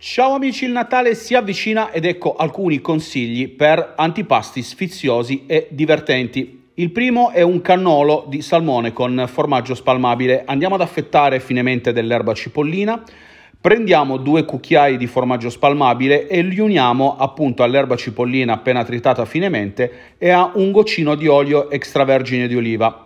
Ciao amici, il Natale si avvicina ed ecco alcuni consigli per antipasti sfiziosi e divertenti. Il primo è un cannolo di salmone con formaggio spalmabile. Andiamo ad affettare finemente dell'erba cipollina, prendiamo due cucchiai di formaggio spalmabile e li uniamo appunto all'erba cipollina appena tritata finemente e a un goccino di olio extravergine di oliva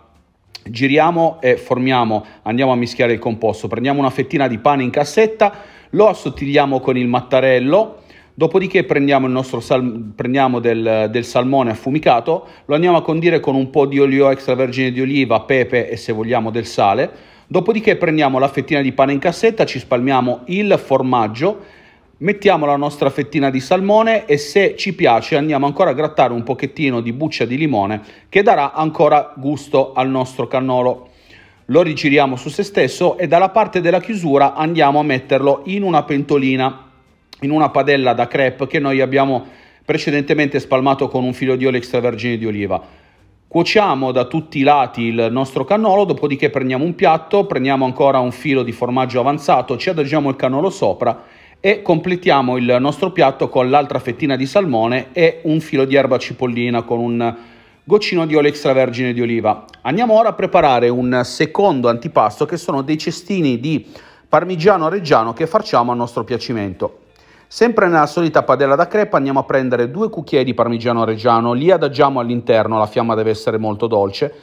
giriamo e formiamo, andiamo a mischiare il composto. Prendiamo una fettina di pane in cassetta, lo assottigliamo con il mattarello, dopodiché prendiamo, sal- prendiamo del, del, salmone affumicato, lo andiamo a condire con un po' di olio extravergine di oliva, pepe e se vogliamo del sale, dopodiché prendiamo la fettina di pane in cassetta, ci spalmiamo il formaggio, mettiamo la nostra fettina di salmone e se ci piace andiamo ancora a grattare un pochettino di buccia di limone che darà ancora gusto al nostro cannolo lo rigiriamo su se stesso e dalla parte della chiusura andiamo a metterlo in una pentolina, in una padella da crepe che noi abbiamo precedentemente spalmato con un filo di olio extravergine di oliva. Cuociamo da tutti i lati il nostro cannolo, dopodiché prendiamo un piatto, prendiamo ancora un filo di formaggio avanzato, ci adagiamo il cannolo sopra e completiamo il nostro piatto con l'altra fettina di salmone e un filo di erba cipollina con un goccino di olio extravergine di oliva. Andiamo ora a preparare un secondo antipasto che sono dei cestini di parmigiano reggiano che facciamo a nostro piacimento. Sempre nella solita padella da crepa andiamo a prendere due cucchiai di parmigiano reggiano, li adagiamo all'interno, la fiamma deve essere molto dolce.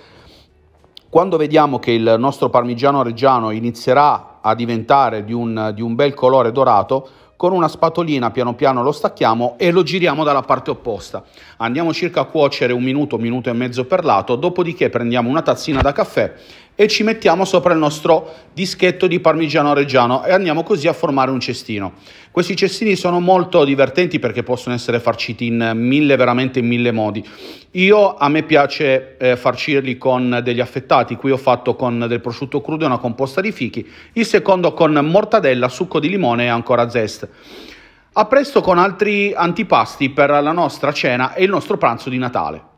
Quando vediamo che il nostro parmigiano reggiano inizierà a diventare di un, di un bel colore dorato, con una spatolina piano piano lo stacchiamo e lo giriamo dalla parte opposta. Andiamo circa a cuocere un minuto, minuto e mezzo per lato, dopodiché prendiamo una tazzina da caffè e ci mettiamo sopra il nostro dischetto di parmigiano reggiano e andiamo così a formare un cestino. Questi cestini sono molto divertenti perché possono essere farciti in mille, veramente in mille modi. Io a me piace eh, farcirli con degli affettati, qui ho fatto con del prosciutto crudo e una composta di fichi, il secondo con mortadella, succo di limone e ancora zest. A presto con altri antipasti per la nostra cena e il nostro pranzo di Natale.